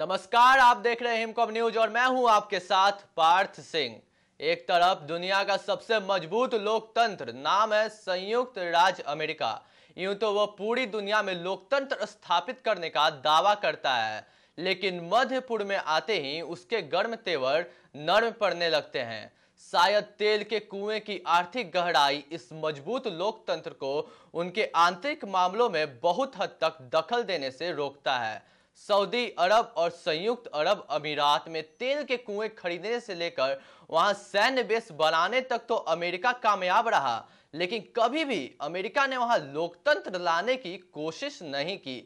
नमस्कार आप देख रहे हैं हिमकॉम न्यूज और मैं हूं आपके साथ पार्थ सिंह एक तरफ दुनिया का सबसे मजबूत लोकतंत्र नाम है संयुक्त राज्य अमेरिका यूं तो वह पूरी दुनिया में लोकतंत्र स्थापित करने का दावा करता है लेकिन मध्यपुर में आते ही उसके गर्म तेवर नर्म पड़ने लगते हैं शायद तेल के कुएं की आर्थिक गहराई इस मजबूत लोकतंत्र को उनके आंतरिक मामलों में बहुत हद तक दखल देने से रोकता है सऊदी अरब और संयुक्त अरब अमीरात में तेल के कुएं खरीदने से लेकर वहां सैन्य बेस बनाने तक तो अमेरिका कामयाब रहा लेकिन कभी भी अमेरिका ने वहां लोकतंत्र लाने की कोशिश नहीं की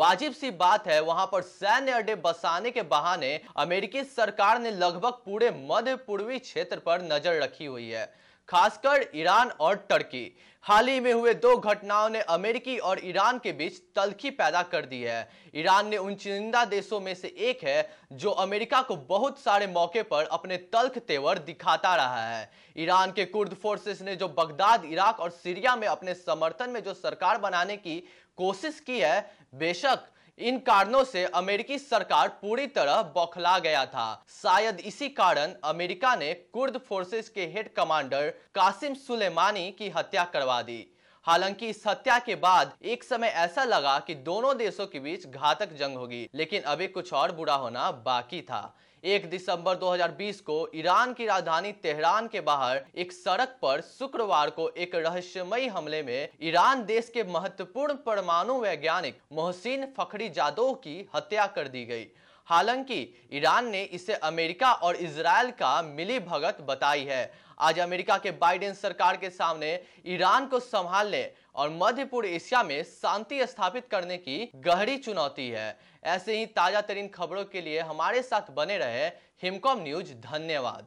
वाजिब सी बात है वहां पर सैन्य अड्डे बसाने के बहाने अमेरिकी सरकार ने लगभग पूरे मध्य पूर्वी क्षेत्र पर नजर रखी हुई है खासकर ईरान और टर्की हाल ही में हुए दो घटनाओं ने अमेरिकी और ईरान के बीच तलखी पैदा कर दी है ईरान ने उन चुनिंदा देशों में से एक है जो अमेरिका को बहुत सारे मौके पर अपने तल्ख तेवर दिखाता रहा है ईरान के कुर्द फोर्सेस ने जो बगदाद इराक और सीरिया में अपने समर्थन में जो सरकार बनाने की कोशिश की है बेशक इन कारणों से अमेरिकी सरकार पूरी तरह बौखला गया था शायद इसी कारण अमेरिका ने कुर्द फोर्सेस के हेड कमांडर कासिम सुलेमानी की हत्या करवा दी हालांकि इस हत्या के बाद एक समय ऐसा लगा कि दोनों देशों के बीच घातक जंग होगी लेकिन अभी कुछ और बुरा होना बाकी था एक दिसंबर 2020 को ईरान की राजधानी तेहरान के बाहर एक सड़क पर शुक्रवार को एक रहस्यमयी हमले में ईरान देश के महत्वपूर्ण परमाणु वैज्ञानिक मोहसिन फखरी जादो की हत्या कर दी गई हालांकि ईरान ने इसे अमेरिका और इसराइल का मिली भगत बताई है आज अमेरिका के बाइडेन सरकार के सामने ईरान को संभालने और मध्य पूर्व एशिया में शांति स्थापित करने की गहरी चुनौती है ऐसे ही ताजा तरीन खबरों के लिए हमारे साथ बने रहे हिमकॉम न्यूज धन्यवाद